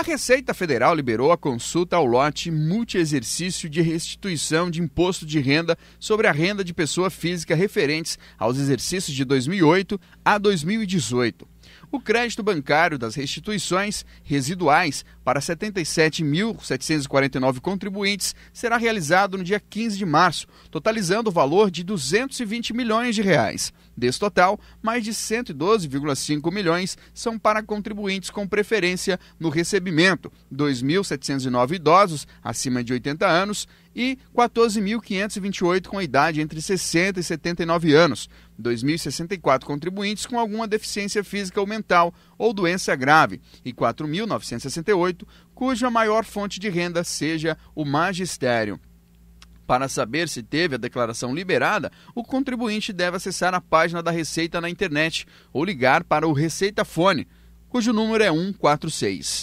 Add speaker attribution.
Speaker 1: A Receita Federal liberou a consulta ao lote multi-exercício de restituição de imposto de renda sobre a renda de pessoa física referentes aos exercícios de 2008 a 2018 o crédito bancário das restituições residuais para 77.749 contribuintes será realizado no dia 15 de março, totalizando o valor de 220 milhões de reais. Desse total, mais de 112,5 milhões são para contribuintes com preferência no recebimento, 2.709 idosos acima de 80 anos e 14.528 com idade entre 60 e 79 anos, 2.064 contribuintes com alguma deficiência física ou mental ou doença grave e 4.968 cuja maior fonte de renda seja o magistério. Para saber se teve a declaração liberada, o contribuinte deve acessar a página da Receita na internet ou ligar para o Receita Fone, cujo número é 146.